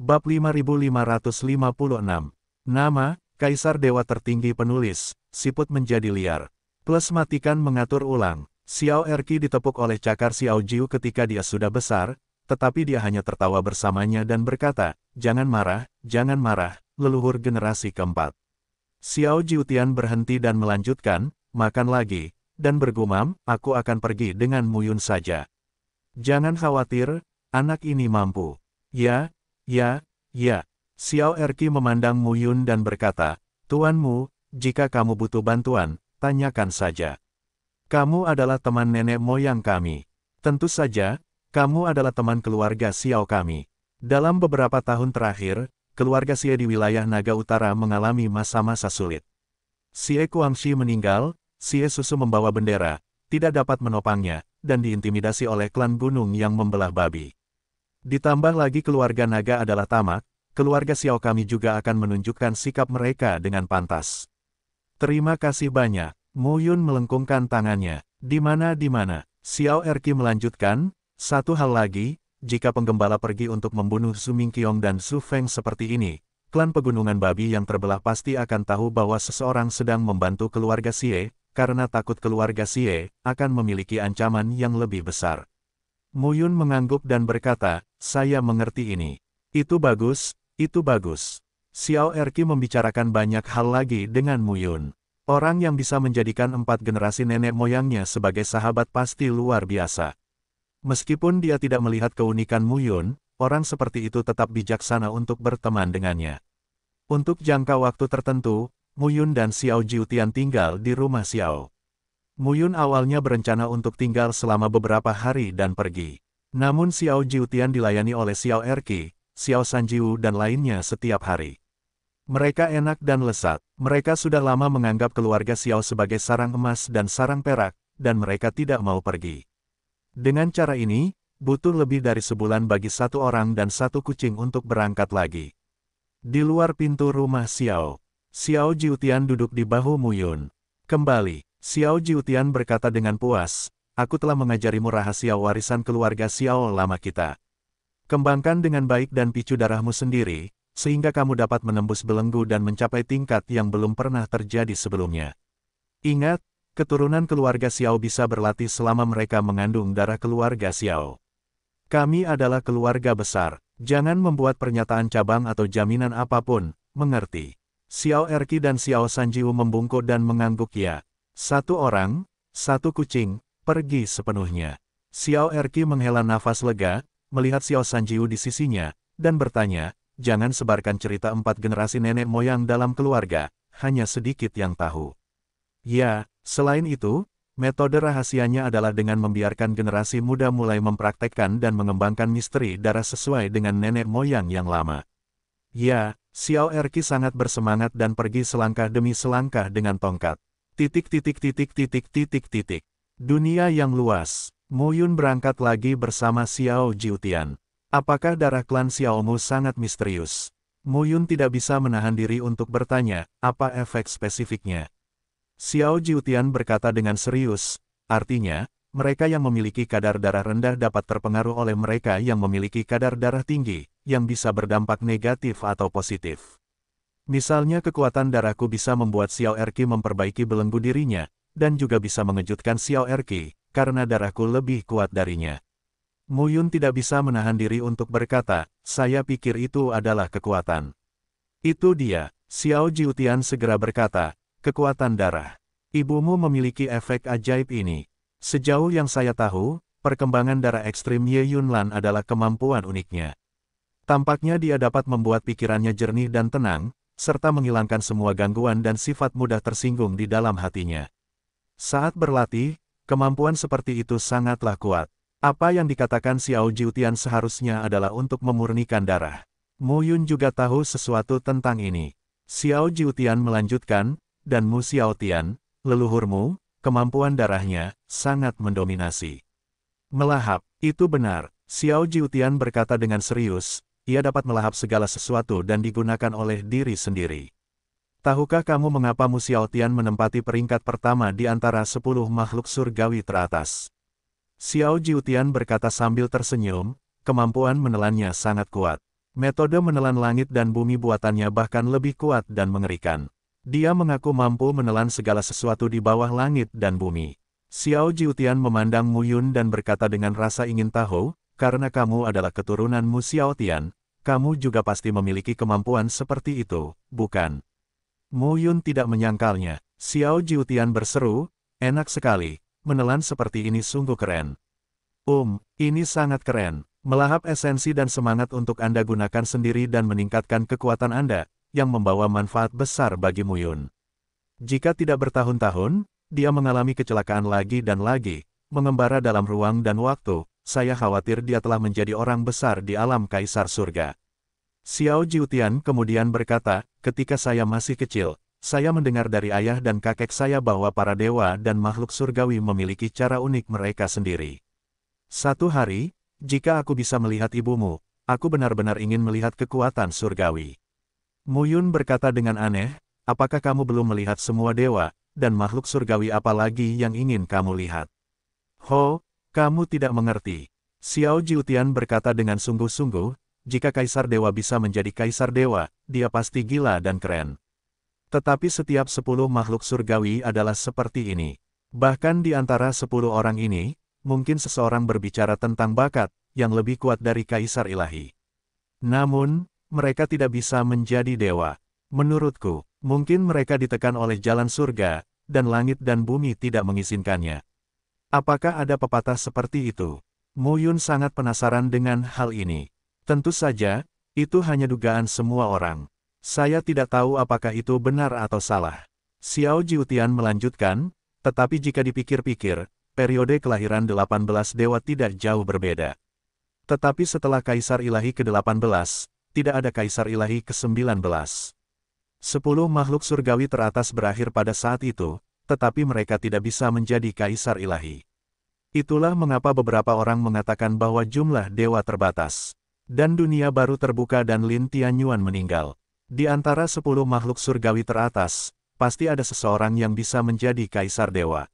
Bab 5556. Nama, Kaisar Dewa Tertinggi Penulis, Siput menjadi liar. Plus matikan mengatur ulang. Xiao Erqi ditepuk oleh cakar Xiao Jiu ketika dia sudah besar, tetapi dia hanya tertawa bersamanya dan berkata, Jangan marah, jangan marah, leluhur generasi keempat. Xiao Jiutian berhenti dan melanjutkan, makan lagi, dan bergumam, aku akan pergi dengan Muyun saja. Jangan khawatir, anak ini mampu. Ya, Ya, ya. Xiao Erqi memandang Mu Yun dan berkata, Tuan Mu, jika kamu butuh bantuan, tanyakan saja. Kamu adalah teman nenek moyang kami. Tentu saja, kamu adalah teman keluarga Xiao kami. Dalam beberapa tahun terakhir, keluarga Xie di wilayah Naga Utara mengalami masa-masa sulit. Xie Kuangxi meninggal, Xie Susu membawa bendera, tidak dapat menopangnya, dan diintimidasi oleh klan gunung yang membelah babi. Ditambah lagi keluarga naga adalah tamak, keluarga Xiao kami juga akan menunjukkan sikap mereka dengan pantas. Terima kasih banyak. Mu Yun melengkungkan tangannya. Di mana di mana. Xiao Erqi melanjutkan, satu hal lagi, jika penggembala pergi untuk membunuh Su Mingqiong dan Su Feng seperti ini, klan pegunungan babi yang terbelah pasti akan tahu bahwa seseorang sedang membantu keluarga Xie, karena takut keluarga Xie akan memiliki ancaman yang lebih besar. Muyun mengangguk dan berkata, saya mengerti ini. Itu bagus, itu bagus. Xiao Erki membicarakan banyak hal lagi dengan Muyun. Orang yang bisa menjadikan empat generasi nenek moyangnya sebagai sahabat pasti luar biasa. Meskipun dia tidak melihat keunikan Muyun, orang seperti itu tetap bijaksana untuk berteman dengannya. Untuk jangka waktu tertentu, Muyun dan Xiao Jiutian tinggal di rumah Xiao. Muyun awalnya berencana untuk tinggal selama beberapa hari dan pergi. Namun Xiao Jiutian dilayani oleh Xiao Erqi, Xiao Sanjiu dan lainnya setiap hari. Mereka enak dan lesat, mereka sudah lama menganggap keluarga Xiao sebagai sarang emas dan sarang perak, dan mereka tidak mau pergi. Dengan cara ini, butuh lebih dari sebulan bagi satu orang dan satu kucing untuk berangkat lagi. Di luar pintu rumah Xiao, Xiao Jiutian duduk di bahu Muyun. Kembali, Xiao Jiutian berkata dengan puas, aku telah mengajarimu rahasia warisan keluarga Xiao lama kita. Kembangkan dengan baik dan picu darahmu sendiri, sehingga kamu dapat menembus belenggu dan mencapai tingkat yang belum pernah terjadi sebelumnya. Ingat, keturunan keluarga Xiao bisa berlatih selama mereka mengandung darah keluarga Xiao. Kami adalah keluarga besar, jangan membuat pernyataan cabang atau jaminan apapun, mengerti. Xiao Erki dan Xiao Sanjiu membungkuk dan mengangguk ya. Satu orang, satu kucing, Pergi sepenuhnya. Xiao Erki menghela nafas lega, melihat Xiao Sanjiu di sisinya, dan bertanya, jangan sebarkan cerita empat generasi nenek moyang dalam keluarga, hanya sedikit yang tahu. Ya, selain itu, metode rahasianya adalah dengan membiarkan generasi muda mulai mempraktekkan dan mengembangkan misteri darah sesuai dengan nenek moyang yang lama. Ya, Xiao Erqi sangat bersemangat dan pergi selangkah demi selangkah dengan tongkat. Titik titik titik titik titik titik. Dunia yang luas. Yun berangkat lagi bersama Xiao Jiutian. Apakah darah klan Xiao Xiaomu sangat misterius? Yun tidak bisa menahan diri untuk bertanya, apa efek spesifiknya? Xiao Jiutian berkata dengan serius, artinya, mereka yang memiliki kadar darah rendah dapat terpengaruh oleh mereka yang memiliki kadar darah tinggi, yang bisa berdampak negatif atau positif. Misalnya kekuatan darahku bisa membuat Xiao Erki memperbaiki belenggu dirinya, dan juga bisa mengejutkan Xiao Erqi, karena darahku lebih kuat darinya. Muyun tidak bisa menahan diri untuk berkata, saya pikir itu adalah kekuatan. Itu dia, Xiao Jiutian segera berkata, kekuatan darah. Ibumu memiliki efek ajaib ini. Sejauh yang saya tahu, perkembangan darah ekstrim Ye Yunlan adalah kemampuan uniknya. Tampaknya dia dapat membuat pikirannya jernih dan tenang, serta menghilangkan semua gangguan dan sifat mudah tersinggung di dalam hatinya. Saat berlatih, kemampuan seperti itu sangatlah kuat. Apa yang dikatakan Xiao Jiutian seharusnya adalah untuk memurnikan darah. Mu Yun juga tahu sesuatu tentang ini. Xiao Jiutian melanjutkan, dan Mu Xiao Tian, leluhurmu, kemampuan darahnya, sangat mendominasi. Melahap, itu benar. Xiao Jiutian berkata dengan serius, ia dapat melahap segala sesuatu dan digunakan oleh diri sendiri. Tahukah kamu mengapa Mu Xiaotian menempati peringkat pertama di antara sepuluh makhluk surgawi teratas? Xiao Jiutian berkata sambil tersenyum, kemampuan menelannya sangat kuat. Metode menelan langit dan bumi buatannya bahkan lebih kuat dan mengerikan. Dia mengaku mampu menelan segala sesuatu di bawah langit dan bumi. Xiao Jiutian memandang Mu Yun dan berkata dengan rasa ingin tahu, karena kamu adalah keturunan Mu Xiaotian, kamu juga pasti memiliki kemampuan seperti itu, bukan? Mo Yun tidak menyangkalnya. Xiao Jiutian berseru, enak sekali, menelan seperti ini sungguh keren. Um, ini sangat keren. Melahap esensi dan semangat untuk Anda gunakan sendiri dan meningkatkan kekuatan Anda, yang membawa manfaat besar bagi Yun. Jika tidak bertahun-tahun, dia mengalami kecelakaan lagi dan lagi, mengembara dalam ruang dan waktu, saya khawatir dia telah menjadi orang besar di alam kaisar surga. Xiao Jiutian kemudian berkata, ketika saya masih kecil, saya mendengar dari ayah dan kakek saya bahwa para dewa dan makhluk surgawi memiliki cara unik mereka sendiri. Satu hari, jika aku bisa melihat ibumu, aku benar-benar ingin melihat kekuatan surgawi. Muyun berkata dengan aneh, apakah kamu belum melihat semua dewa, dan makhluk surgawi Apalagi yang ingin kamu lihat? Ho, kamu tidak mengerti. Xiao Jiutian berkata dengan sungguh-sungguh, jika Kaisar Dewa bisa menjadi Kaisar Dewa, dia pasti gila dan keren. Tetapi setiap sepuluh makhluk surgawi adalah seperti ini. Bahkan di antara sepuluh orang ini, mungkin seseorang berbicara tentang bakat, yang lebih kuat dari Kaisar Ilahi. Namun, mereka tidak bisa menjadi dewa. Menurutku, mungkin mereka ditekan oleh jalan surga, dan langit dan bumi tidak mengizinkannya. Apakah ada pepatah seperti itu? Muyun sangat penasaran dengan hal ini. Tentu saja, itu hanya dugaan semua orang. Saya tidak tahu apakah itu benar atau salah. Xiao Jiutian melanjutkan, tetapi jika dipikir-pikir, periode kelahiran 18 dewa tidak jauh berbeda. Tetapi setelah Kaisar Ilahi ke-18, tidak ada Kaisar Ilahi ke-19. Sepuluh makhluk surgawi teratas berakhir pada saat itu, tetapi mereka tidak bisa menjadi Kaisar Ilahi. Itulah mengapa beberapa orang mengatakan bahwa jumlah dewa terbatas. Dan dunia baru terbuka dan Lin Tianyuan meninggal. Di antara sepuluh makhluk surgawi teratas, pasti ada seseorang yang bisa menjadi kaisar dewa.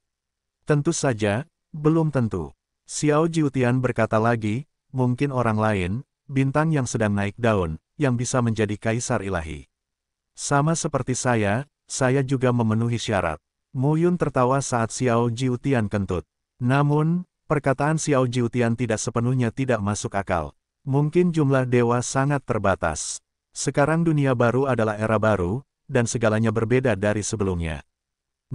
Tentu saja, belum tentu. Xiao Jiutian berkata lagi, mungkin orang lain, bintang yang sedang naik daun, yang bisa menjadi kaisar ilahi. Sama seperti saya, saya juga memenuhi syarat. Mu Yun tertawa saat Xiao Jiutian kentut. Namun, perkataan Xiao Jiutian tidak sepenuhnya tidak masuk akal. Mungkin jumlah dewa sangat terbatas. Sekarang dunia baru adalah era baru, dan segalanya berbeda dari sebelumnya.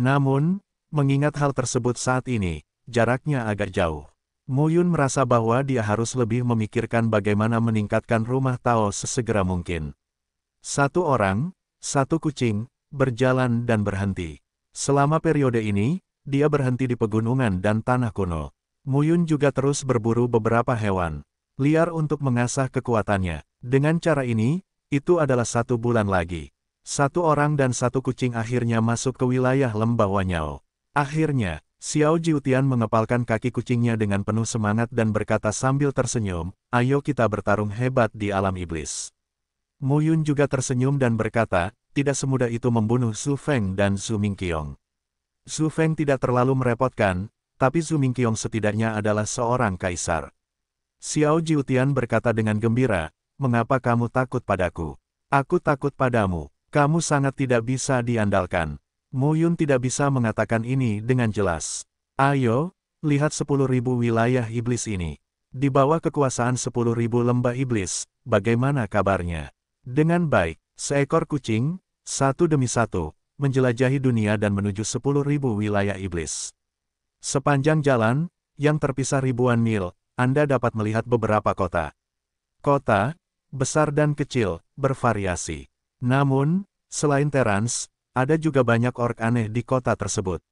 Namun, mengingat hal tersebut saat ini, jaraknya agak jauh. Muyun merasa bahwa dia harus lebih memikirkan bagaimana meningkatkan rumah Tao sesegera mungkin. Satu orang, satu kucing, berjalan dan berhenti. Selama periode ini, dia berhenti di pegunungan dan tanah kuno. Muyun juga terus berburu beberapa hewan, liar untuk mengasah kekuatannya. Dengan cara ini, itu adalah satu bulan lagi. Satu orang dan satu kucing akhirnya masuk ke wilayah Lembah Wanyao. Akhirnya, Xiao Jiutian mengepalkan kaki kucingnya dengan penuh semangat dan berkata sambil tersenyum, ayo kita bertarung hebat di alam iblis. Mu Yun juga tersenyum dan berkata, tidak semudah itu membunuh Su Feng dan Su Mingqiong. Su Feng tidak terlalu merepotkan, tapi Su Mingqiong setidaknya adalah seorang kaisar. Xiao Jiutian berkata dengan gembira, mengapa kamu takut padaku? Aku takut padamu, kamu sangat tidak bisa diandalkan. Mu Yun tidak bisa mengatakan ini dengan jelas. Ayo, lihat sepuluh ribu wilayah iblis ini. Di bawah kekuasaan sepuluh ribu lembah iblis, bagaimana kabarnya? Dengan baik, seekor kucing, satu demi satu, menjelajahi dunia dan menuju sepuluh ribu wilayah iblis. Sepanjang jalan, yang terpisah ribuan mil, anda dapat melihat beberapa kota. Kota, besar dan kecil, bervariasi. Namun, selain Terans, ada juga banyak ork aneh di kota tersebut.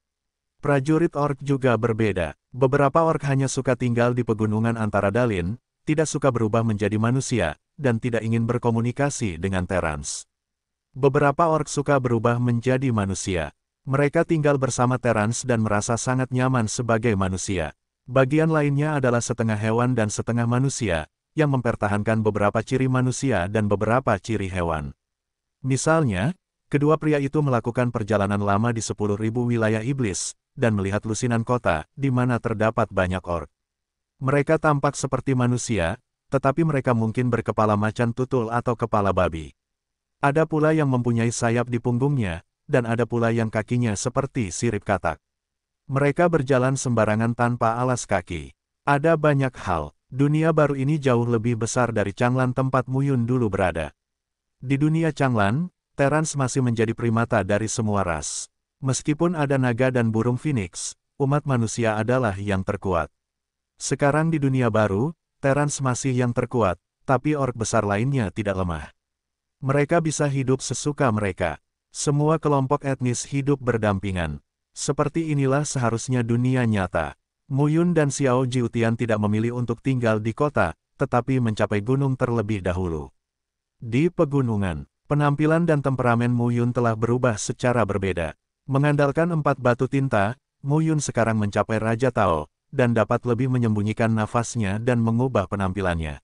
Prajurit ork juga berbeda. Beberapa ork hanya suka tinggal di pegunungan antara Dalin, tidak suka berubah menjadi manusia, dan tidak ingin berkomunikasi dengan Terans. Beberapa ork suka berubah menjadi manusia. Mereka tinggal bersama Terans dan merasa sangat nyaman sebagai manusia. Bagian lainnya adalah setengah hewan dan setengah manusia, yang mempertahankan beberapa ciri manusia dan beberapa ciri hewan. Misalnya, kedua pria itu melakukan perjalanan lama di sepuluh ribu wilayah iblis, dan melihat lusinan kota, di mana terdapat banyak ork. Mereka tampak seperti manusia, tetapi mereka mungkin berkepala macan tutul atau kepala babi. Ada pula yang mempunyai sayap di punggungnya, dan ada pula yang kakinya seperti sirip katak. Mereka berjalan sembarangan tanpa alas kaki. Ada banyak hal, dunia baru ini jauh lebih besar dari Changlan tempat Muyun dulu berada. Di dunia Changlan, Terence masih menjadi primata dari semua ras. Meskipun ada naga dan burung phoenix, umat manusia adalah yang terkuat. Sekarang di dunia baru, Terence masih yang terkuat, tapi ork besar lainnya tidak lemah. Mereka bisa hidup sesuka mereka. Semua kelompok etnis hidup berdampingan, seperti inilah seharusnya dunia nyata. Muyun dan Xiao Jiutian tidak memilih untuk tinggal di kota, tetapi mencapai gunung terlebih dahulu. Di pegunungan, penampilan dan temperamen Muyun telah berubah secara berbeda. Mengandalkan empat batu tinta, Muyun sekarang mencapai Raja Tao, dan dapat lebih menyembunyikan nafasnya dan mengubah penampilannya.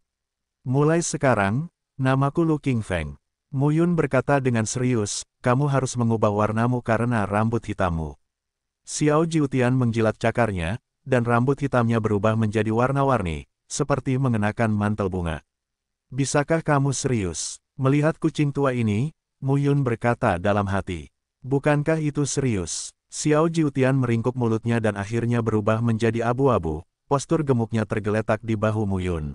Mulai sekarang, namaku Lu King Feng. Muyun berkata dengan serius, kamu harus mengubah warnamu karena rambut hitammu. Xiao Jiutian menjilat cakarnya, dan rambut hitamnya berubah menjadi warna-warni, seperti mengenakan mantel bunga. Bisakah kamu serius? Melihat kucing tua ini, Mu Yun berkata dalam hati. Bukankah itu serius? Xiao Jiutian meringkuk mulutnya dan akhirnya berubah menjadi abu-abu, postur gemuknya tergeletak di bahu Mu Yun.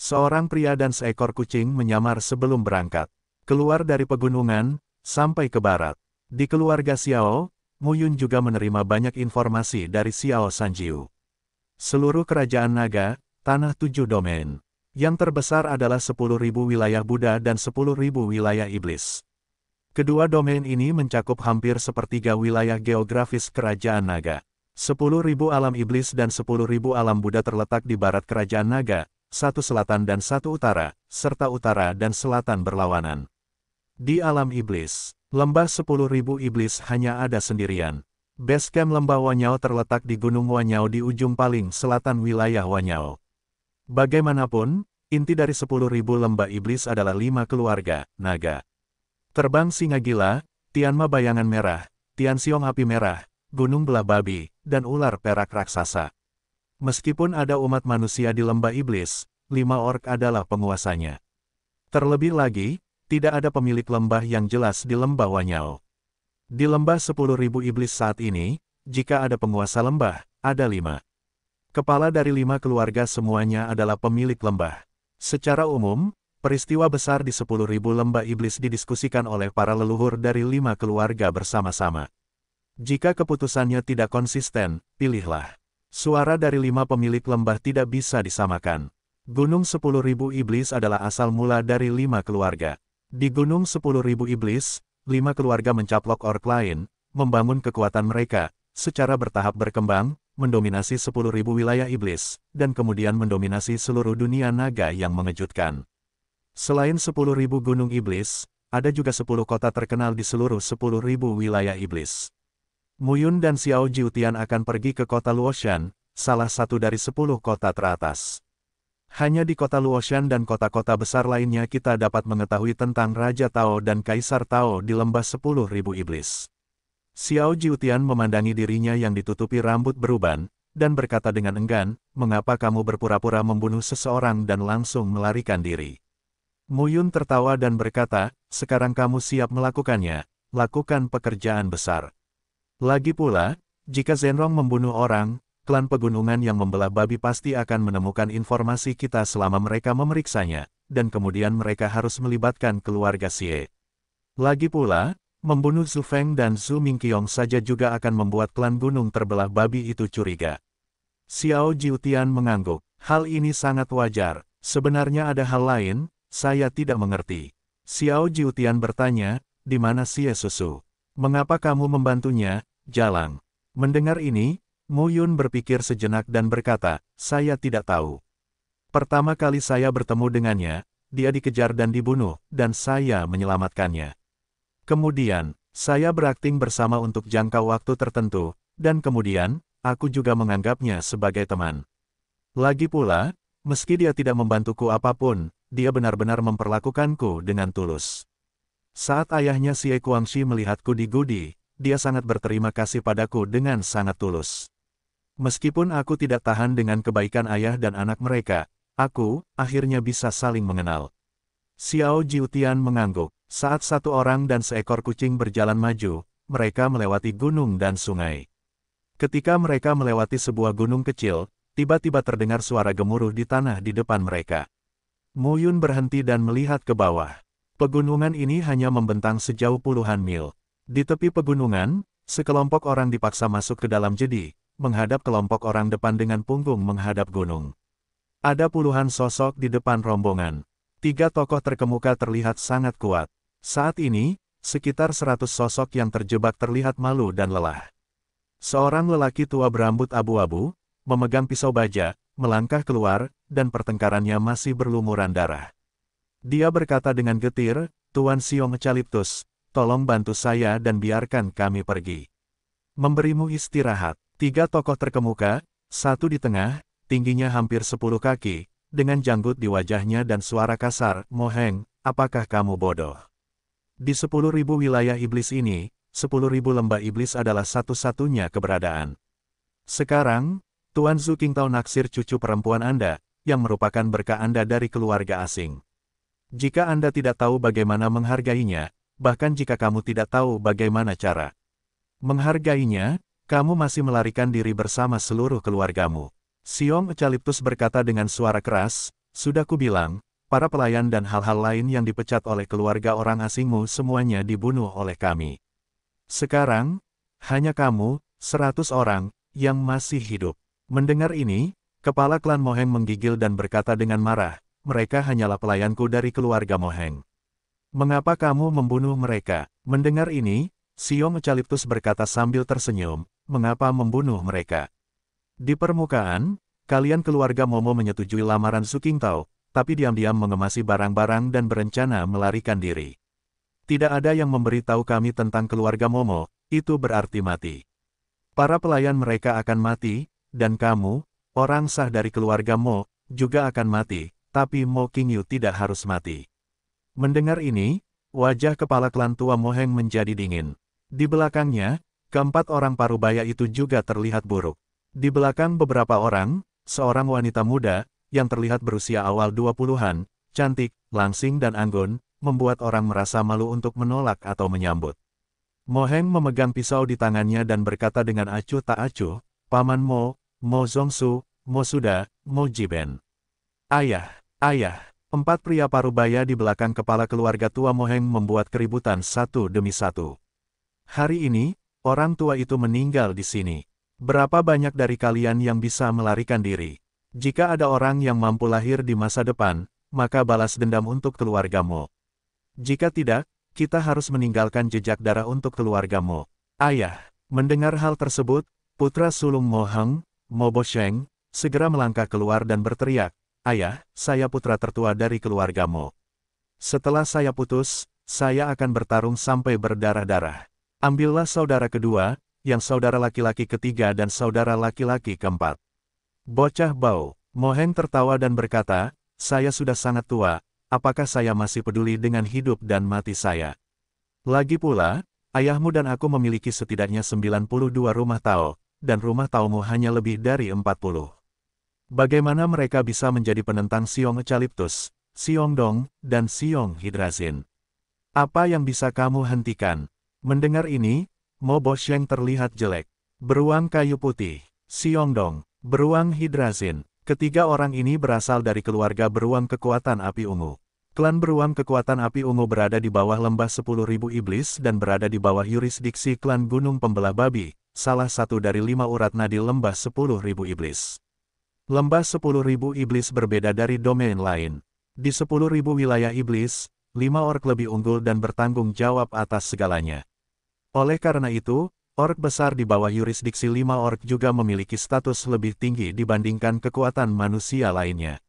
Seorang pria dan seekor kucing menyamar sebelum berangkat. Keluar dari pegunungan, sampai ke barat. Di keluarga Xiao, Mu Yun juga menerima banyak informasi dari Xiao Sanjiu. Seluruh kerajaan naga, tanah tujuh domain. Yang terbesar adalah 10.000 wilayah Buddha dan 10.000 wilayah iblis. Kedua domain ini mencakup hampir sepertiga wilayah geografis kerajaan naga. 10.000 alam iblis dan 10.000 alam Buddha terletak di barat kerajaan naga, satu selatan dan satu utara, serta utara dan selatan berlawanan. Di alam iblis, Lembah sepuluh ribu iblis hanya ada sendirian. Basecamp Lembah Wanyau terletak di Gunung Wanyau di ujung paling selatan wilayah Wanyau. Bagaimanapun, inti dari sepuluh ribu lembah iblis adalah lima keluarga, naga. Terbang singa gila, Tianma bayangan merah, Tian Xiong api merah, gunung belah babi, dan ular perak raksasa. Meskipun ada umat manusia di lembah iblis, lima ork adalah penguasanya. Terlebih lagi, tidak ada pemilik lembah yang jelas di lembah Wanyao. Di lembah sepuluh ribu iblis saat ini, jika ada penguasa lembah, ada lima. Kepala dari lima keluarga semuanya adalah pemilik lembah. Secara umum, peristiwa besar di sepuluh ribu lembah iblis didiskusikan oleh para leluhur dari lima keluarga bersama-sama. Jika keputusannya tidak konsisten, pilihlah. Suara dari lima pemilik lembah tidak bisa disamakan. Gunung sepuluh ribu Iblis adalah asal mula dari lima keluarga. Di Gunung 10.000 Iblis, lima keluarga mencaplok ork lain, membangun kekuatan mereka, secara bertahap berkembang, mendominasi 10.000 wilayah iblis, dan kemudian mendominasi seluruh dunia naga yang mengejutkan. Selain 10.000 gunung iblis, ada juga 10 kota terkenal di seluruh 10.000 wilayah iblis. Muyun dan Xiao Jiutian akan pergi ke kota Luoshan, salah satu dari 10 kota teratas. Hanya di kota Luoshan dan kota-kota besar lainnya kita dapat mengetahui tentang Raja Tao dan Kaisar Tao di lembah sepuluh ribu iblis. Xiao Jiutian memandangi dirinya yang ditutupi rambut beruban, dan berkata dengan enggan, mengapa kamu berpura-pura membunuh seseorang dan langsung melarikan diri. Muyun tertawa dan berkata, sekarang kamu siap melakukannya, lakukan pekerjaan besar. Lagi pula, jika Zenrong membunuh orang, klan pegunungan yang membelah babi pasti akan menemukan informasi kita selama mereka memeriksanya, dan kemudian mereka harus melibatkan keluarga Xie. Lagi pula, membunuh Zhu Feng dan Zhu Mingqiong saja juga akan membuat klan gunung terbelah babi itu curiga. Xiao Jiutian mengangguk, hal ini sangat wajar, sebenarnya ada hal lain, saya tidak mengerti. Xiao Jiutian bertanya, di mana Xie Susu? Mengapa kamu membantunya, Jalang? Mendengar ini, Muyun berpikir sejenak dan berkata, saya tidak tahu. Pertama kali saya bertemu dengannya, dia dikejar dan dibunuh, dan saya menyelamatkannya. Kemudian, saya berakting bersama untuk jangka waktu tertentu, dan kemudian, aku juga menganggapnya sebagai teman. Lagi pula, meski dia tidak membantuku apapun, dia benar-benar memperlakukanku dengan tulus. Saat ayahnya Xie Kuangxi melihatku di Gudi, dia sangat berterima kasih padaku dengan sangat tulus. Meskipun aku tidak tahan dengan kebaikan ayah dan anak mereka, aku, akhirnya bisa saling mengenal. Xiao Jiutian mengangguk. Saat satu orang dan seekor kucing berjalan maju, mereka melewati gunung dan sungai. Ketika mereka melewati sebuah gunung kecil, tiba-tiba terdengar suara gemuruh di tanah di depan mereka. Mu Yun berhenti dan melihat ke bawah. Pegunungan ini hanya membentang sejauh puluhan mil. Di tepi pegunungan, sekelompok orang dipaksa masuk ke dalam jedi, menghadap kelompok orang depan dengan punggung menghadap gunung. Ada puluhan sosok di depan rombongan. Tiga tokoh terkemuka terlihat sangat kuat. Saat ini, sekitar seratus sosok yang terjebak terlihat malu dan lelah. Seorang lelaki tua berambut abu-abu, memegang pisau baja, melangkah keluar, dan pertengkarannya masih berlumuran darah. Dia berkata dengan getir, Tuan Siong Eucalyptus, tolong bantu saya dan biarkan kami pergi. Memberimu istirahat. Tiga tokoh terkemuka, satu di tengah, tingginya hampir sepuluh kaki, dengan janggut di wajahnya dan suara kasar, Moheng, apakah kamu bodoh? Di sepuluh ribu wilayah iblis ini, sepuluh ribu lembah iblis adalah satu-satunya keberadaan. Sekarang, Tuan Zhu Qingtao naksir cucu perempuan Anda, yang merupakan berkah Anda dari keluarga asing. Jika Anda tidak tahu bagaimana menghargainya, bahkan jika kamu tidak tahu bagaimana cara menghargainya. Kamu masih melarikan diri bersama seluruh keluargamu. Siom Ecaliptus berkata dengan suara keras, Sudah kubilang, para pelayan dan hal-hal lain yang dipecat oleh keluarga orang asingmu semuanya dibunuh oleh kami. Sekarang, hanya kamu, seratus orang, yang masih hidup. Mendengar ini, kepala klan Moheng menggigil dan berkata dengan marah, mereka hanyalah pelayanku dari keluarga Moheng. Mengapa kamu membunuh mereka? Mendengar ini, Siom Ecaliptus berkata sambil tersenyum, mengapa membunuh mereka. Di permukaan, kalian keluarga Momo menyetujui lamaran Suking Tao, tapi diam-diam mengemasi barang-barang dan berencana melarikan diri. Tidak ada yang memberitahu kami tentang keluarga Momo, itu berarti mati. Para pelayan mereka akan mati, dan kamu, orang sah dari keluarga Mo, juga akan mati, tapi Mo Qingyu tidak harus mati. Mendengar ini, wajah kepala klan tua Mo Heng menjadi dingin. Di belakangnya, Keempat orang parubaya itu juga terlihat buruk. Di belakang beberapa orang, seorang wanita muda, yang terlihat berusia awal 20-an, cantik, langsing dan anggun, membuat orang merasa malu untuk menolak atau menyambut. Moheng memegang pisau di tangannya dan berkata dengan acuh tak acuh, Paman Mo, Mo Zongsu, Mo Suda, Mo Jiben. Ayah, ayah, empat pria parubaya di belakang kepala keluarga tua Moheng membuat keributan satu demi satu. Hari ini, Orang tua itu meninggal di sini. Berapa banyak dari kalian yang bisa melarikan diri? Jika ada orang yang mampu lahir di masa depan, maka balas dendam untuk keluargamu. Jika tidak, kita harus meninggalkan jejak darah untuk keluargamu. Ayah, mendengar hal tersebut, putra sulung Mohang, Mobosheng, segera melangkah keluar dan berteriak, Ayah, saya putra tertua dari keluargamu. Setelah saya putus, saya akan bertarung sampai berdarah-darah. Ambillah saudara kedua, yang saudara laki-laki ketiga dan saudara laki-laki keempat. Bocah bau, Moheng tertawa dan berkata, saya sudah sangat tua, apakah saya masih peduli dengan hidup dan mati saya? Lagi pula, ayahmu dan aku memiliki setidaknya 92 rumah tao, dan rumah taomu hanya lebih dari 40. Bagaimana mereka bisa menjadi penentang Siong Ecaliptus, Siong Dong, dan Siong Hidrazin? Apa yang bisa kamu hentikan? Mendengar ini, Mo Sheng terlihat jelek. Beruang kayu putih, Siongdong, beruang hidrazin. Ketiga orang ini berasal dari keluarga beruang kekuatan api ungu. Klan beruang kekuatan api ungu berada di bawah lembah 10.000 iblis dan berada di bawah yurisdiksi klan gunung pembelah babi, salah satu dari lima urat nadi lembah 10.000 iblis. Lembah 10.000 iblis berbeda dari domain lain. Di 10.000 wilayah iblis, lima ork lebih unggul dan bertanggung jawab atas segalanya. Oleh karena itu, ork besar di bawah yurisdiksi lima ork juga memiliki status lebih tinggi dibandingkan kekuatan manusia lainnya.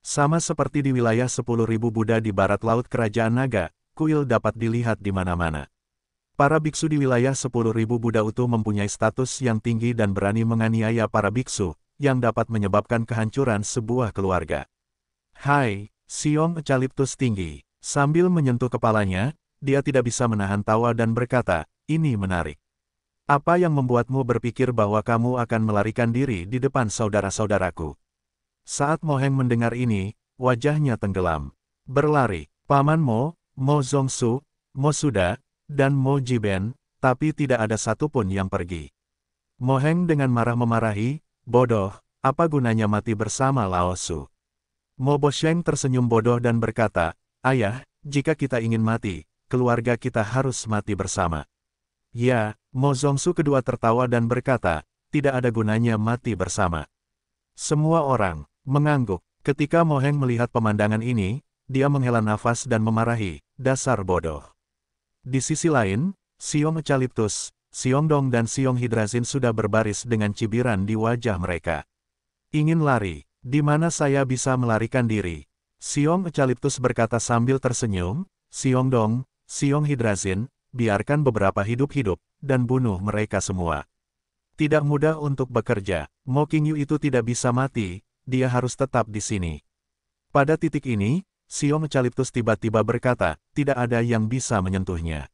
Sama seperti di wilayah sepuluh ribu Buddha di barat laut Kerajaan Naga, kuil dapat dilihat di mana-mana. Para biksu di wilayah sepuluh ribu Buddha utuh mempunyai status yang tinggi dan berani menganiaya para biksu, yang dapat menyebabkan kehancuran sebuah keluarga. Hai, Siong Ecaliptus tinggi. Sambil menyentuh kepalanya, dia tidak bisa menahan tawa dan berkata, ini menarik. Apa yang membuatmu berpikir bahwa kamu akan melarikan diri di depan saudara-saudaraku? Saat Moheng mendengar ini, wajahnya tenggelam. Berlari, Paman Mo, Mo Zongsu, Mo Suda, dan Mo Jiben, tapi tidak ada satupun yang pergi. Moheng dengan marah memarahi, bodoh, apa gunanya mati bersama Laosu? Mo Bosheng tersenyum bodoh dan berkata, Ayah, jika kita ingin mati, keluarga kita harus mati bersama. Ya, Mo Zongsu kedua tertawa dan berkata, tidak ada gunanya mati bersama. Semua orang mengangguk. Ketika Mo Heng melihat pemandangan ini, dia menghela nafas dan memarahi, dasar bodoh. Di sisi lain, Siong Ecaliptus, Siong Dong dan Siong Hidrazin sudah berbaris dengan cibiran di wajah mereka. Ingin lari, di mana saya bisa melarikan diri? Siong Ecaliptus berkata sambil tersenyum, Siong Dong, Siong Hidrazin, biarkan beberapa hidup hidup, dan bunuh mereka semua. Tidak mudah untuk bekerja, Mo Qingyu itu tidak bisa mati, dia harus tetap di sini. Pada titik ini, Siom Caliptus tiba-tiba berkata, tidak ada yang bisa menyentuhnya.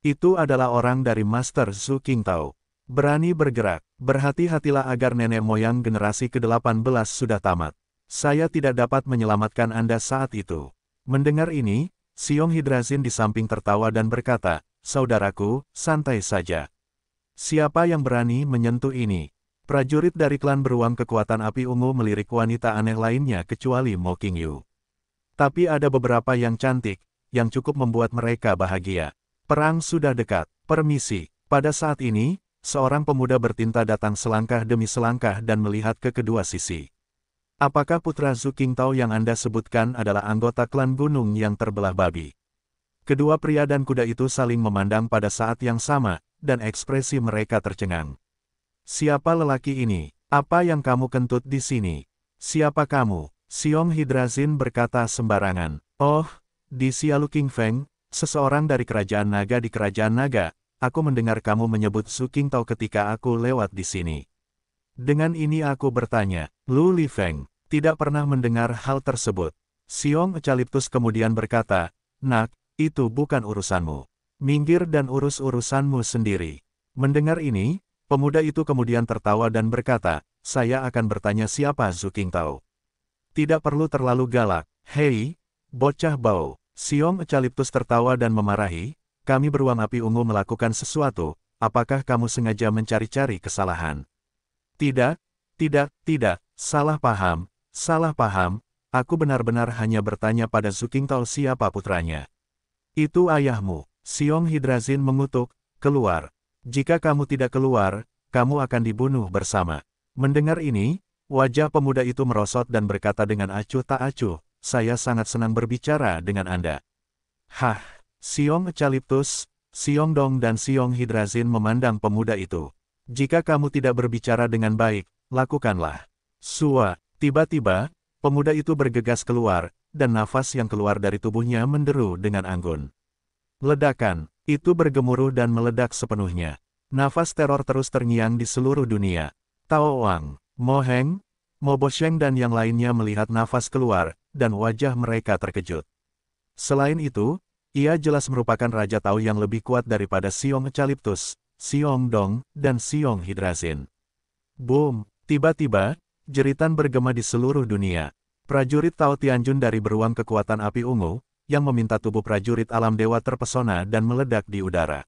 Itu adalah orang dari Master Su Tao. Berani bergerak, berhati-hatilah agar nenek moyang generasi ke-18 sudah tamat. Saya tidak dapat menyelamatkan Anda saat itu. Mendengar ini, Siong Hidrazin di samping tertawa dan berkata, Saudaraku, santai saja. Siapa yang berani menyentuh ini? Prajurit dari klan beruang kekuatan api ungu melirik wanita aneh lainnya kecuali Mo Yu. Tapi ada beberapa yang cantik, yang cukup membuat mereka bahagia. Perang sudah dekat, permisi. Pada saat ini, seorang pemuda bertinta datang selangkah demi selangkah dan melihat ke kedua sisi. Apakah putra Zuking Qingtao yang Anda sebutkan adalah anggota klan gunung yang terbelah babi? Kedua pria dan kuda itu saling memandang pada saat yang sama, dan ekspresi mereka tercengang. Siapa lelaki ini? Apa yang kamu kentut di sini? Siapa kamu? Siong Hidrazin berkata sembarangan. Oh, di Sialu King Feng, seseorang dari kerajaan naga di kerajaan naga, aku mendengar kamu menyebut Su King Tao ketika aku lewat di sini. Dengan ini aku bertanya, Lu Li Feng, tidak pernah mendengar hal tersebut. Siong Ecaliptus kemudian berkata, Nak, itu bukan urusanmu. Minggir dan urus urusanmu sendiri. Mendengar ini, pemuda itu kemudian tertawa dan berkata, saya akan bertanya siapa Zhu Tao. Tidak perlu terlalu galak, hei, bocah bau. Siong Ecaliptus tertawa dan memarahi, kami beruang api ungu melakukan sesuatu, apakah kamu sengaja mencari-cari kesalahan? Tidak, tidak, tidak, salah paham, salah paham, aku benar-benar hanya bertanya pada Zuking Tao siapa putranya. Itu ayahmu. Siong Hidrazin mengutuk, keluar. Jika kamu tidak keluar, kamu akan dibunuh bersama. Mendengar ini, wajah pemuda itu merosot dan berkata dengan acuh tak acuh, saya sangat senang berbicara dengan Anda. Hah, Siong Ecaliptus, Siong Dong dan Siong Hidrazin memandang pemuda itu. Jika kamu tidak berbicara dengan baik, lakukanlah. Sua, tiba-tiba, Pemuda itu bergegas keluar, dan nafas yang keluar dari tubuhnya menderu dengan anggun. Ledakan, itu bergemuruh dan meledak sepenuhnya. Nafas teror terus terngiang di seluruh dunia. Tao Wang, Mo Heng, Mo Bo Sheng dan yang lainnya melihat nafas keluar, dan wajah mereka terkejut. Selain itu, ia jelas merupakan Raja Tao yang lebih kuat daripada Siong Ecaliptus, Siong Dong, dan Siong Hidrasin. Boom! Tiba-tiba, Jeritan bergema di seluruh dunia. Prajurit Tao Tianjun dari beruang kekuatan api ungu, yang meminta tubuh prajurit alam dewa terpesona dan meledak di udara.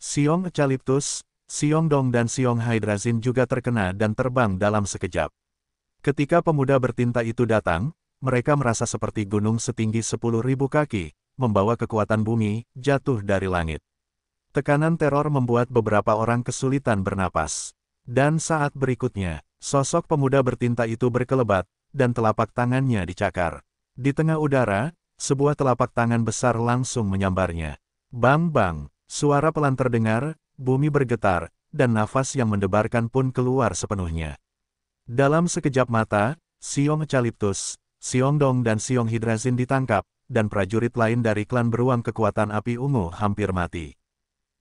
Siong Ecaliptus, Siong Dong dan Siong Hydrazin juga terkena dan terbang dalam sekejap. Ketika pemuda bertinta itu datang, mereka merasa seperti gunung setinggi 10.000 kaki, membawa kekuatan bumi, jatuh dari langit. Tekanan teror membuat beberapa orang kesulitan bernapas. Dan saat berikutnya, Sosok pemuda bertinta itu berkelebat, dan telapak tangannya dicakar. Di tengah udara, sebuah telapak tangan besar langsung menyambarnya. Bang-bang, suara pelan terdengar, bumi bergetar, dan nafas yang mendebarkan pun keluar sepenuhnya. Dalam sekejap mata, Siong Eucalyptus, Siong Dong dan Siong Hidrazin ditangkap, dan prajurit lain dari klan beruang kekuatan api ungu hampir mati.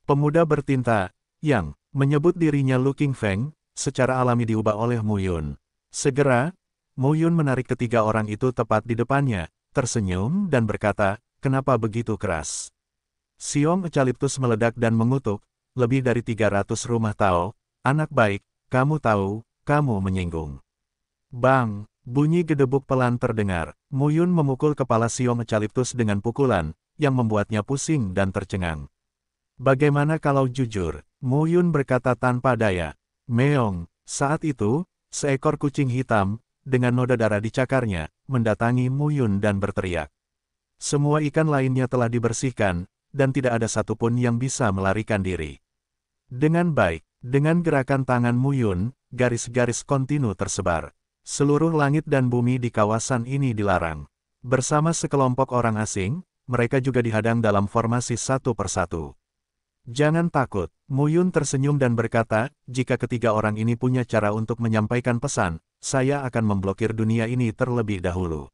Pemuda bertinta, yang menyebut dirinya Looking Feng, secara alami diubah oleh Muyun. Segera, Muyun menarik ketiga orang itu tepat di depannya, tersenyum dan berkata, kenapa begitu keras? Siom Ecaliptus meledak dan mengutuk, lebih dari 300 rumah Tao, anak baik, kamu tahu, kamu menyinggung. Bang, bunyi gedebuk pelan terdengar, Muyun memukul kepala Siom Ecaliptus dengan pukulan, yang membuatnya pusing dan tercengang. Bagaimana kalau jujur? Muyun berkata tanpa daya, Meong, saat itu, seekor kucing hitam, dengan noda darah di cakarnya, mendatangi Muyun dan berteriak. Semua ikan lainnya telah dibersihkan, dan tidak ada satupun yang bisa melarikan diri. Dengan baik, dengan gerakan tangan Muyun, garis-garis kontinu tersebar. Seluruh langit dan bumi di kawasan ini dilarang. Bersama sekelompok orang asing, mereka juga dihadang dalam formasi satu persatu. Jangan takut, Muyun tersenyum dan berkata, jika ketiga orang ini punya cara untuk menyampaikan pesan, saya akan memblokir dunia ini terlebih dahulu.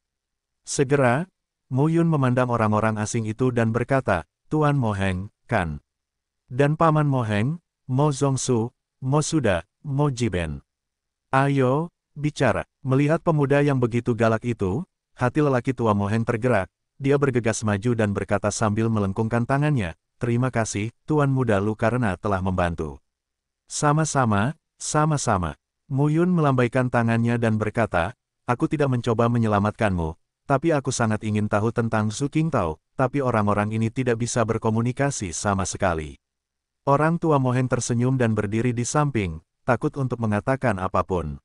Segera, Muyun memandang orang-orang asing itu dan berkata, Tuan Moheng, Kan. Dan Paman Moheng, Mo Zongsu, Mo Suda, Mo Jiben. Ayo, bicara. Melihat pemuda yang begitu galak itu, hati lelaki tua Moheng tergerak, dia bergegas maju dan berkata sambil melengkungkan tangannya, terima kasih, Tuan Muda Lu karena telah membantu. Sama-sama, sama-sama. Muyun melambaikan tangannya dan berkata, aku tidak mencoba menyelamatkanmu, tapi aku sangat ingin tahu tentang Su Tao, tapi orang-orang ini tidak bisa berkomunikasi sama sekali. Orang tua Moheng tersenyum dan berdiri di samping, takut untuk mengatakan apapun.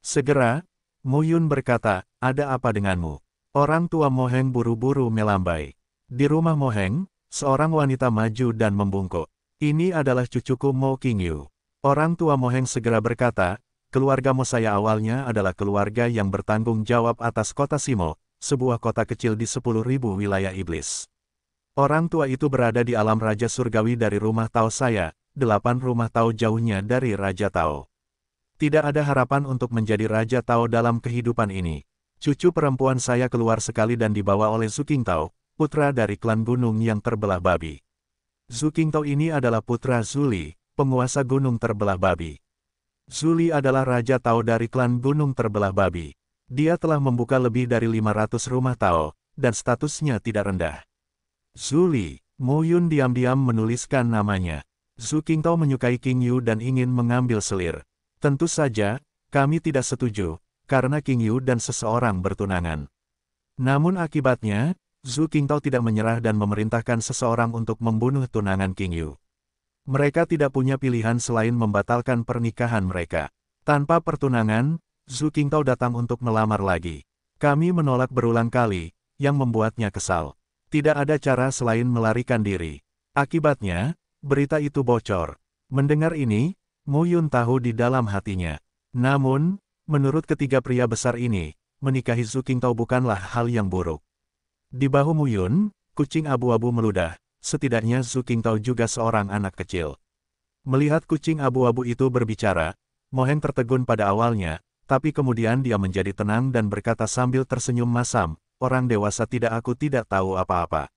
Segera, Muyun berkata, ada apa denganmu? Orang tua Moheng buru-buru melambai. Di rumah Moheng, Seorang wanita maju dan membungkuk. Ini adalah cucuku Mo King Yu. Orang tua Mo Heng segera berkata, keluarga Mo saya awalnya adalah keluarga yang bertanggung jawab atas kota Simo, sebuah kota kecil di 10.000 wilayah iblis. Orang tua itu berada di alam Raja Surgawi dari rumah Tao saya, delapan rumah Tao jauhnya dari Raja Tao. Tidak ada harapan untuk menjadi Raja Tao dalam kehidupan ini. Cucu perempuan saya keluar sekali dan dibawa oleh Suking Tao, putra dari klan gunung yang terbelah babi. Zhu Qingtao ini adalah putra Zuli, penguasa gunung terbelah babi. Zuli adalah raja Tao dari klan gunung terbelah babi. Dia telah membuka lebih dari 500 rumah Tao, dan statusnya tidak rendah. Zuli, Mo Yun diam-diam menuliskan namanya. Zhu Qingtao menyukai King Yu dan ingin mengambil selir. Tentu saja, kami tidak setuju, karena King Yu dan seseorang bertunangan. Namun akibatnya, Zhu Qingtao tidak menyerah dan memerintahkan seseorang untuk membunuh tunangan King Yu. Mereka tidak punya pilihan selain membatalkan pernikahan mereka. Tanpa pertunangan, Zhu Qingtao datang untuk melamar lagi. Kami menolak berulang kali, yang membuatnya kesal. Tidak ada cara selain melarikan diri. Akibatnya, berita itu bocor. Mendengar ini, Mu Yun tahu di dalam hatinya. Namun, menurut ketiga pria besar ini, menikahi Zhu Qingtao bukanlah hal yang buruk. Di bahu Muyun, kucing abu-abu meludah, setidaknya Zhu Qingtao juga seorang anak kecil. Melihat kucing abu-abu itu berbicara, Moheng tertegun pada awalnya, tapi kemudian dia menjadi tenang dan berkata sambil tersenyum masam, orang dewasa tidak aku tidak tahu apa-apa.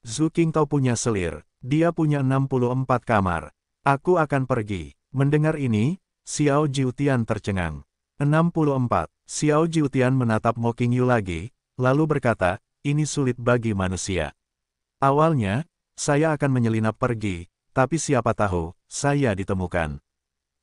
Zhu Qingtao punya selir, dia punya 64 kamar. Aku akan pergi. Mendengar ini, Xiao Jiutian tercengang. 64. Xiao Jiutian menatap Mo Qingyu lagi, lalu berkata, ini sulit bagi manusia. Awalnya, saya akan menyelinap pergi, tapi siapa tahu, saya ditemukan.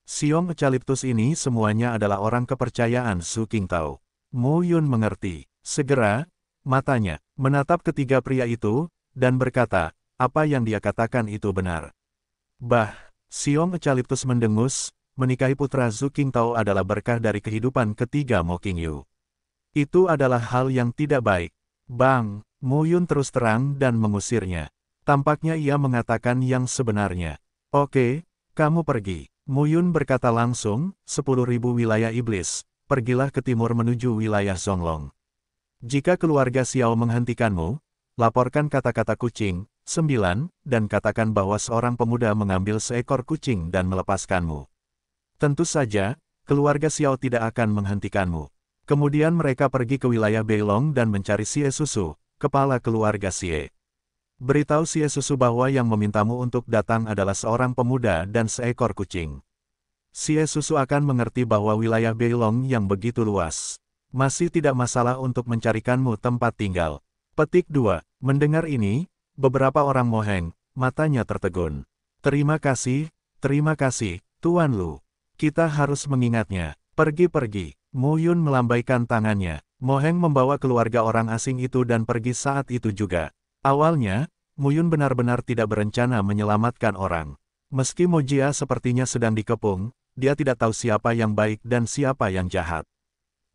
Siong Ecaliptus ini semuanya adalah orang kepercayaan Su Tao. Mu Yun mengerti. Segera, matanya, menatap ketiga pria itu, dan berkata, apa yang dia katakan itu benar. Bah, Siong Ecaliptus mendengus, menikahi putra King Tao adalah berkah dari kehidupan ketiga Mo King Yu. Itu adalah hal yang tidak baik, Bang, Muyun terus terang dan mengusirnya. Tampaknya ia mengatakan yang sebenarnya. Oke, kamu pergi. Muyun berkata langsung, 10.000 wilayah iblis, pergilah ke timur menuju wilayah Zonglong. Jika keluarga Xiao menghentikanmu, laporkan kata-kata kucing, 9, dan katakan bahwa seorang pemuda mengambil seekor kucing dan melepaskanmu. Tentu saja, keluarga Xiao tidak akan menghentikanmu. Kemudian mereka pergi ke wilayah Beilong dan mencari Xie Susu, kepala keluarga Xie. Beritahu Xie Susu bahwa yang memintamu untuk datang adalah seorang pemuda dan seekor kucing. Xie Susu akan mengerti bahwa wilayah Beilong yang begitu luas. Masih tidak masalah untuk mencarikanmu tempat tinggal. Petik 2. Mendengar ini, beberapa orang moheng, matanya tertegun. Terima kasih, terima kasih, Tuan Lu. Kita harus mengingatnya. Pergi-pergi. Mu Yun melambaikan tangannya. Mo Heng membawa keluarga orang asing itu dan pergi saat itu juga. Awalnya, Mu Yun benar-benar tidak berencana menyelamatkan orang. Meski Mo Jia sepertinya sedang dikepung, dia tidak tahu siapa yang baik dan siapa yang jahat.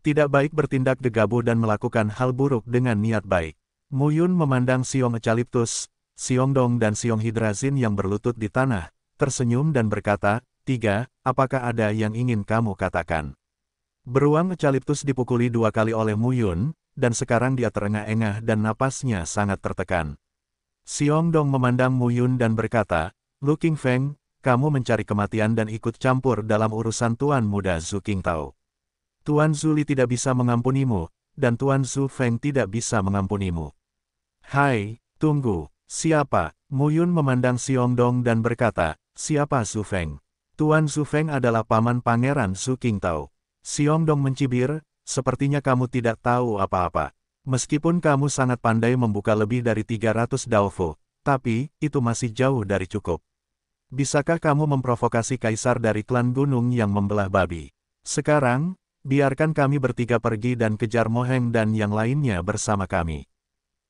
Tidak baik bertindak gegabah dan melakukan hal buruk dengan niat baik. Mu Yun memandang Siong Ecaliptus, Siong Dong dan Siong Hidrazin yang berlutut di tanah, tersenyum dan berkata, Tiga, apakah ada yang ingin kamu katakan? Beruang eukaliptus dipukuli dua kali oleh Mu Yun, dan sekarang dia terengah-engah dan napasnya sangat tertekan. Siong Dong memandang Yun dan berkata, Lu Feng, kamu mencari kematian dan ikut campur dalam urusan Tuan Muda Zhu Tao. Tuan Zuli tidak bisa mengampunimu, dan Tuan Zhu Feng tidak bisa mengampunimu. Hai, tunggu, siapa? Mu Yun memandang Siong Dong dan berkata, siapa Zhu Feng? Tuan Zhu Feng adalah paman pangeran Zhu Tao. Siong Dong mencibir, sepertinya kamu tidak tahu apa-apa. Meskipun kamu sangat pandai membuka lebih dari 300 Daofu, tapi, itu masih jauh dari cukup. Bisakah kamu memprovokasi kaisar dari klan gunung yang membelah babi? Sekarang, biarkan kami bertiga pergi dan kejar Moheng dan yang lainnya bersama kami.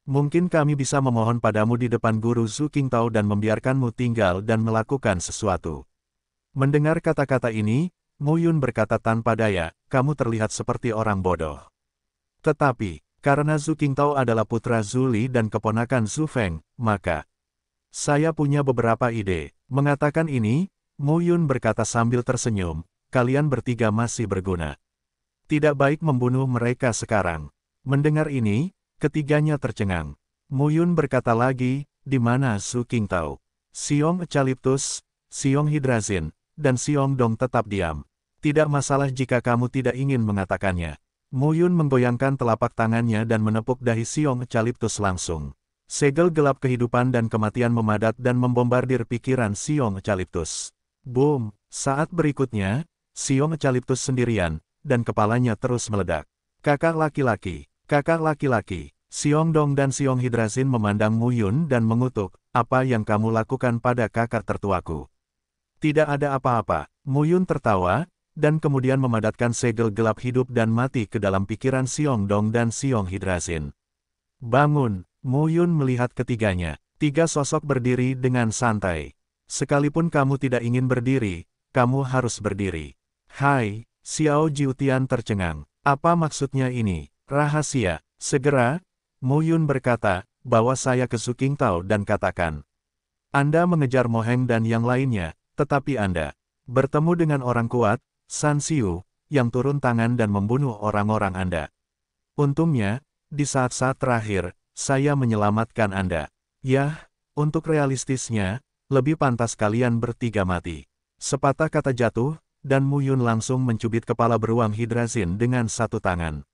Mungkin kami bisa memohon padamu di depan guru Zhu Qingtao dan membiarkanmu tinggal dan melakukan sesuatu. Mendengar kata-kata ini, Mu Yun berkata tanpa daya, kamu terlihat seperti orang bodoh. Tetapi, karena Zhu Qingtao adalah putra Zuli dan keponakan Zhu Feng, maka saya punya beberapa ide. Mengatakan ini, Mu Yun berkata sambil tersenyum, kalian bertiga masih berguna. Tidak baik membunuh mereka sekarang. Mendengar ini, ketiganya tercengang. Mu Yun berkata lagi, di mana Zhu Qingtao? Siong Ecaliptus, Siong Hidrazin, dan Siong Dong tetap diam. Tidak masalah jika kamu tidak ingin mengatakannya. Mu Yun menggoyangkan telapak tangannya dan menepuk dahi Siong Eucalyptus langsung. Segel gelap kehidupan dan kematian memadat dan membombardir pikiran Siong Eucalyptus. Boom! Saat berikutnya, Siong Eucalyptus sendirian, dan kepalanya terus meledak. Kakak laki-laki, kakak laki-laki, Siong Dong dan Siong Hidrasin memandang Mu Yun dan mengutuk, apa yang kamu lakukan pada kakak tertuaku? Tidak ada apa-apa, Mu Yun tertawa, dan kemudian memadatkan segel gelap hidup dan mati ke dalam pikiran Siong Dong dan Siong Hidrasin. Bangun, Mu Yun melihat ketiganya. Tiga sosok berdiri dengan santai. Sekalipun kamu tidak ingin berdiri, kamu harus berdiri. Hai, Xiao Jiutian tercengang. Apa maksudnya ini? Rahasia. Segera, Mu Yun berkata, bawa saya ke Suking Tao dan katakan. Anda mengejar Moheng dan yang lainnya, tetapi Anda bertemu dengan orang kuat, San Xiu, yang turun tangan dan membunuh orang-orang Anda. Untungnya, di saat-saat terakhir, saya menyelamatkan Anda. Yah, untuk realistisnya, lebih pantas kalian bertiga mati. Sepatah kata jatuh, dan Mu Yun langsung mencubit kepala beruang hidrazin dengan satu tangan.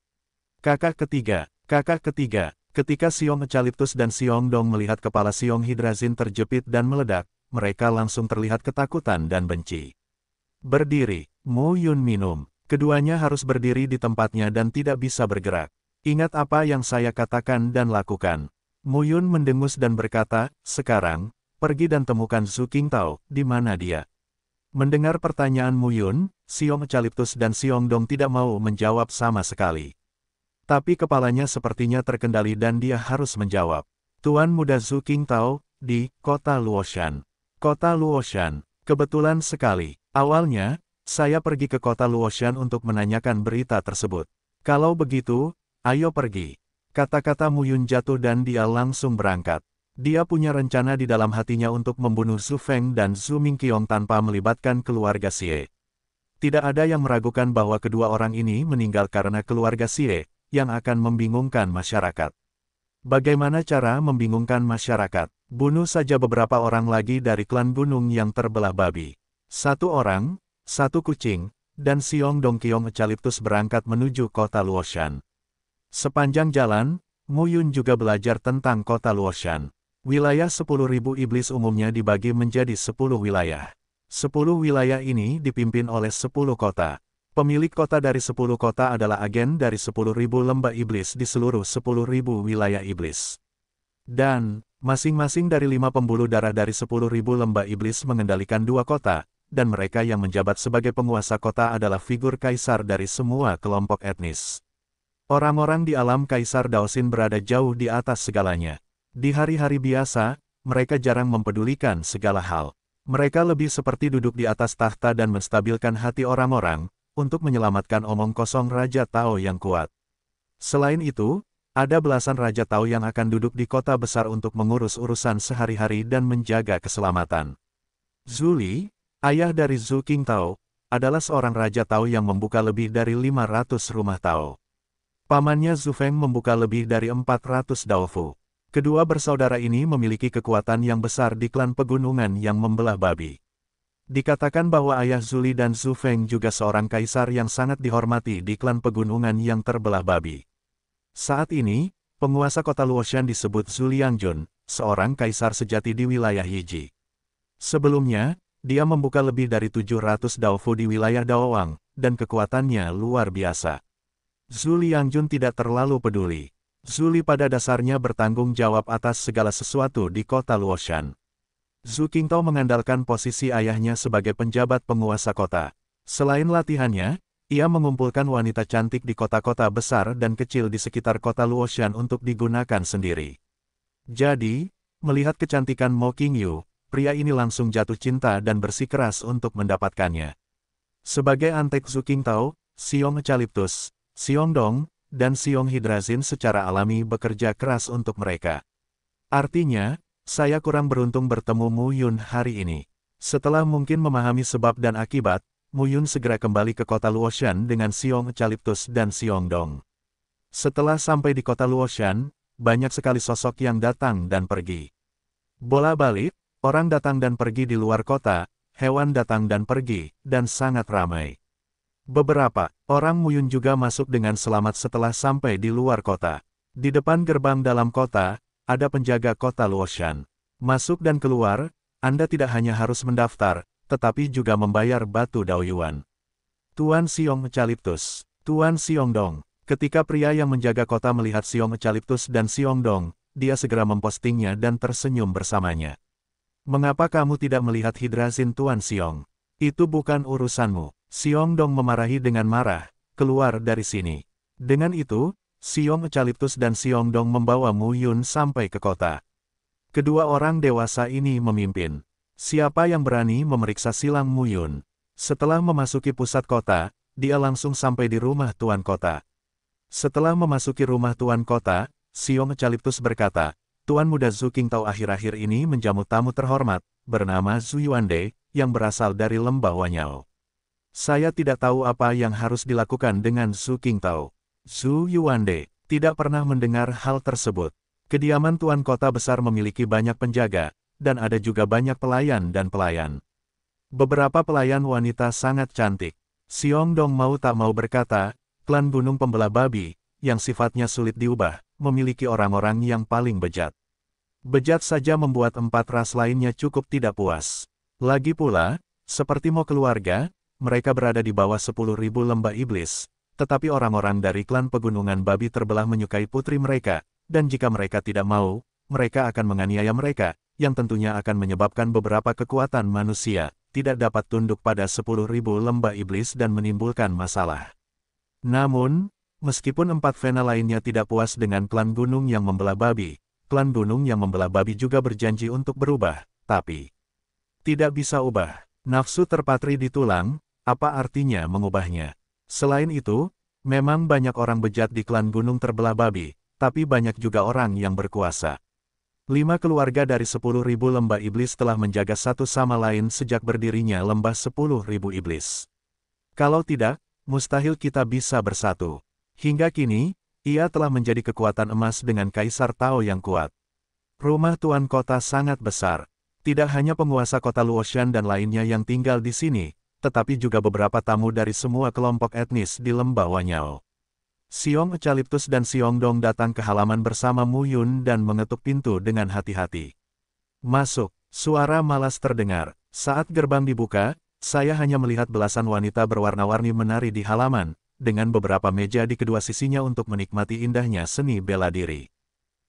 Kakak ketiga, kakak ketiga, ketika Siong Ecaliptus dan Siong Dong melihat kepala Siong Hidrazin terjepit dan meledak, mereka langsung terlihat ketakutan dan benci. Berdiri, Mu Yun minum. Keduanya harus berdiri di tempatnya dan tidak bisa bergerak. Ingat apa yang saya katakan dan lakukan. Mu Yun mendengus dan berkata, sekarang, pergi dan temukan Su King Tao, di mana dia. Mendengar pertanyaan Mu Yun, Siong Eucalyptus dan Siong Dong tidak mau menjawab sama sekali. Tapi kepalanya sepertinya terkendali dan dia harus menjawab. Tuan muda Su King Tao, di kota Luoshan. Kota Luoshan, kebetulan sekali, Awalnya, saya pergi ke kota Luoshan untuk menanyakan berita tersebut. Kalau begitu, ayo pergi. Kata-kata Muyun jatuh dan dia langsung berangkat. Dia punya rencana di dalam hatinya untuk membunuh Su Feng dan Zhu Mingqiong tanpa melibatkan keluarga Xie. Tidak ada yang meragukan bahwa kedua orang ini meninggal karena keluarga Xie, yang akan membingungkan masyarakat. Bagaimana cara membingungkan masyarakat? Bunuh saja beberapa orang lagi dari klan gunung yang terbelah babi. Satu orang, satu kucing, dan Siong Dongkyong Eucalyptus berangkat menuju kota Luoshan. Sepanjang jalan, Muyun juga belajar tentang kota Luoshan. Wilayah 10.000 iblis umumnya dibagi menjadi 10 wilayah. 10 wilayah ini dipimpin oleh 10 kota. Pemilik kota dari 10 kota adalah agen dari 10.000 lembah iblis di seluruh 10.000 wilayah iblis. Dan, masing-masing dari lima pembuluh darah dari 10.000 lembah iblis mengendalikan dua kota, dan mereka yang menjabat sebagai penguasa kota adalah figur kaisar dari semua kelompok etnis. Orang-orang di alam Kaisar Daosin berada jauh di atas segalanya. Di hari-hari biasa, mereka jarang mempedulikan segala hal. Mereka lebih seperti duduk di atas tahta dan menstabilkan hati orang-orang, untuk menyelamatkan omong kosong Raja Tao yang kuat. Selain itu, ada belasan Raja Tao yang akan duduk di kota besar untuk mengurus urusan sehari-hari dan menjaga keselamatan. Zuli, Ayah dari Zhu King Tao, adalah seorang Raja Tao yang membuka lebih dari 500 rumah Tao. Pamannya Zhu Feng membuka lebih dari 400 Daofu. Kedua bersaudara ini memiliki kekuatan yang besar di klan pegunungan yang membelah babi. Dikatakan bahwa ayah Zuli dan Zhu Feng juga seorang kaisar yang sangat dihormati di klan pegunungan yang terbelah babi. Saat ini, penguasa kota Luoshan disebut Zuliangjun, seorang kaisar sejati di wilayah Yiji. Sebelumnya, dia membuka lebih dari 700 Daofu di wilayah Daowang, dan kekuatannya luar biasa. Zuli Yangjun tidak terlalu peduli. Zuli pada dasarnya bertanggung jawab atas segala sesuatu di kota Luoshan. Zhu Qingtao mengandalkan posisi ayahnya sebagai penjabat penguasa kota. Selain latihannya, ia mengumpulkan wanita cantik di kota-kota besar dan kecil di sekitar kota Luoshan untuk digunakan sendiri. Jadi, melihat kecantikan Mo Qingyu, pria ini langsung jatuh cinta dan bersikeras untuk mendapatkannya. Sebagai antek Zukingtao, Siong Ecaliptus, Siong Dong, dan Siong Hidrazin secara alami bekerja keras untuk mereka. Artinya, saya kurang beruntung bertemu Mu Yun hari ini. Setelah mungkin memahami sebab dan akibat, Mu Yun segera kembali ke kota Luoshan dengan Siong Ecaliptus dan Siong Dong. Setelah sampai di kota Luoshan, banyak sekali sosok yang datang dan pergi. Bola balik, Orang datang dan pergi di luar kota, hewan datang dan pergi, dan sangat ramai. Beberapa orang Muyun juga masuk dengan selamat setelah sampai di luar kota. Di depan gerbang dalam kota, ada penjaga kota Luoshan. Masuk dan keluar, Anda tidak hanya harus mendaftar, tetapi juga membayar batu daoyuan. Tuan Siong Mecaliptus, Tuan Siong Dong. Ketika pria yang menjaga kota melihat Siong Mecaliptus dan Siong Dong, dia segera mempostingnya dan tersenyum bersamanya. Mengapa kamu tidak melihat Hidrasin Tuan Siong? Itu bukan urusanmu. Siong Dong memarahi dengan marah, keluar dari sini. Dengan itu, Siong Ecaliptus dan Siong Dong membawa Mu Yun sampai ke kota. Kedua orang dewasa ini memimpin. Siapa yang berani memeriksa silang Mu Yun? Setelah memasuki pusat kota, dia langsung sampai di rumah tuan kota. Setelah memasuki rumah tuan kota, Siong Ecaliptus berkata, Tuan Muda Zhu Qingtao akhir-akhir ini menjamu tamu terhormat, bernama Zhu Yuande, yang berasal dari Lembah Wanyao. Saya tidak tahu apa yang harus dilakukan dengan Zhu Qingtao. Zhu Yuande tidak pernah mendengar hal tersebut. Kediaman Tuan Kota Besar memiliki banyak penjaga, dan ada juga banyak pelayan dan pelayan. Beberapa pelayan wanita sangat cantik. Siong Dong mau tak mau berkata, klan Gunung pembelah Babi, yang sifatnya sulit diubah, memiliki orang-orang yang paling bejat. Bejat saja membuat empat ras lainnya cukup tidak puas. Lagi pula, seperti Mo keluarga, mereka berada di bawah sepuluh ribu lembah iblis, tetapi orang-orang dari klan Pegunungan Babi terbelah menyukai putri mereka, dan jika mereka tidak mau, mereka akan menganiaya mereka, yang tentunya akan menyebabkan beberapa kekuatan manusia tidak dapat tunduk pada sepuluh ribu lembah iblis dan menimbulkan masalah. Namun, Meskipun empat Vena lainnya tidak puas dengan klan gunung yang membelah babi, klan gunung yang membelah babi juga berjanji untuk berubah, tapi tidak bisa ubah. Nafsu terpatri di tulang, apa artinya mengubahnya? Selain itu, memang banyak orang bejat di klan gunung terbelah babi, tapi banyak juga orang yang berkuasa. Lima keluarga dari sepuluh ribu lembah iblis telah menjaga satu sama lain sejak berdirinya lembah sepuluh ribu iblis. Kalau tidak, mustahil kita bisa bersatu. Hingga kini, ia telah menjadi kekuatan emas dengan Kaisar Tao yang kuat. Rumah Tuan Kota sangat besar. Tidak hanya penguasa kota Luoshan dan lainnya yang tinggal di sini, tetapi juga beberapa tamu dari semua kelompok etnis di lembah Wanyao. Siong Eucalyptus dan Siong Dong datang ke halaman bersama Mu Yun dan mengetuk pintu dengan hati-hati. Masuk, suara malas terdengar. Saat gerbang dibuka, saya hanya melihat belasan wanita berwarna-warni menari di halaman, dengan beberapa meja di kedua sisinya untuk menikmati indahnya seni bela diri.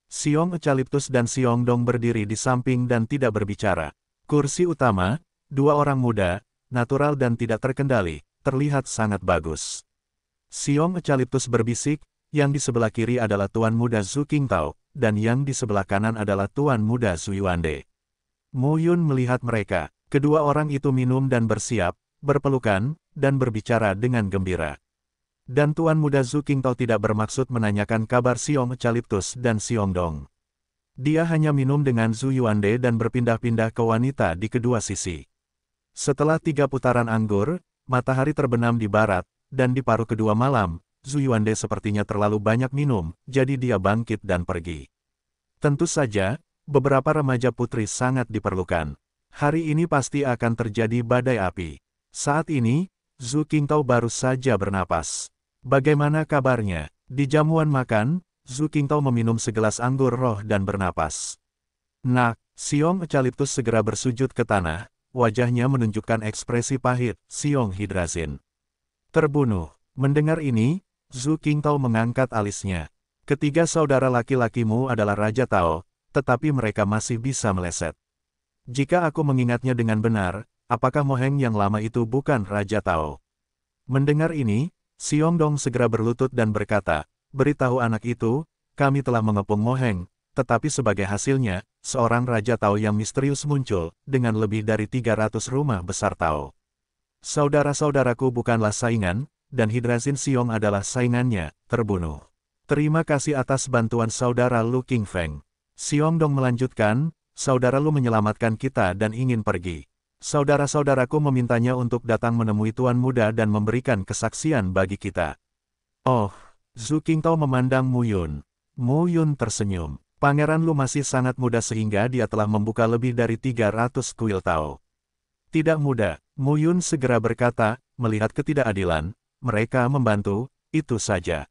Siong Ecaliptus dan Siong Dong berdiri di samping dan tidak berbicara. Kursi utama, dua orang muda, natural dan tidak terkendali, terlihat sangat bagus. Siong Ecaliptus berbisik, yang di sebelah kiri adalah Tuan Muda Zhu Qingtao, dan yang di sebelah kanan adalah Tuan Muda Zhu Yuande. Mu Yun melihat mereka, kedua orang itu minum dan bersiap, berpelukan, dan berbicara dengan gembira dan Tuan Muda Zhu Qingtao tidak bermaksud menanyakan kabar Siom Eucalyptus dan Siom Dong. Dia hanya minum dengan Zhu Yuande dan berpindah-pindah ke wanita di kedua sisi. Setelah tiga putaran anggur, matahari terbenam di barat, dan di paruh kedua malam, Zhu Yuande sepertinya terlalu banyak minum, jadi dia bangkit dan pergi. Tentu saja, beberapa remaja putri sangat diperlukan. Hari ini pasti akan terjadi badai api. Saat ini, Zhu Qingtao baru saja bernapas. Bagaimana kabarnya? Di jamuan makan, Zhu Qingtao meminum segelas anggur roh dan bernapas. Nak, Siong Ecaliptus segera bersujud ke tanah, wajahnya menunjukkan ekspresi pahit, Siong Hidrazin. Terbunuh. Mendengar ini, Zhu Qingtao mengangkat alisnya. Ketiga saudara laki-lakimu adalah Raja Tao, tetapi mereka masih bisa meleset. Jika aku mengingatnya dengan benar, apakah Moheng yang lama itu bukan Raja Tao? Mendengar ini, Dong segera berlutut dan berkata, beritahu anak itu, kami telah mengepung Moheng, tetapi sebagai hasilnya, seorang Raja Tao yang misterius muncul, dengan lebih dari 300 rumah besar Tao. Saudara-saudaraku bukanlah saingan, dan Hidrazin Siong adalah saingannya, terbunuh. Terima kasih atas bantuan saudara Lu King Feng. Qingfeng. Dong melanjutkan, saudara Lu menyelamatkan kita dan ingin pergi. Saudara-saudaraku memintanya untuk datang menemui Tuan Muda dan memberikan kesaksian bagi kita. Oh, Zhu Qingtao memandang Mu Yun. Mu Yun tersenyum. Pangeran Lu masih sangat muda sehingga dia telah membuka lebih dari 300 kuil Tao. Tidak mudah, Mu Yun segera berkata, melihat ketidakadilan, mereka membantu, itu saja.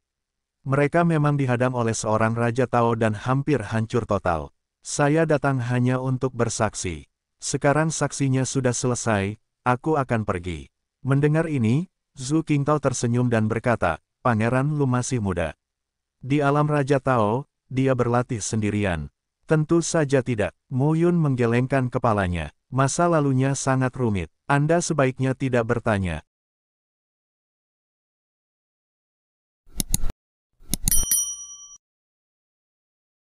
Mereka memang dihadang oleh seorang Raja Tao dan hampir hancur total. Saya datang hanya untuk bersaksi. Sekarang saksinya sudah selesai, aku akan pergi. Mendengar ini, Zhu Qingtao tersenyum dan berkata, Pangeran Lu masih muda. Di alam Raja Tao, dia berlatih sendirian. Tentu saja tidak, Mu Yun menggelengkan kepalanya. Masa lalunya sangat rumit, Anda sebaiknya tidak bertanya.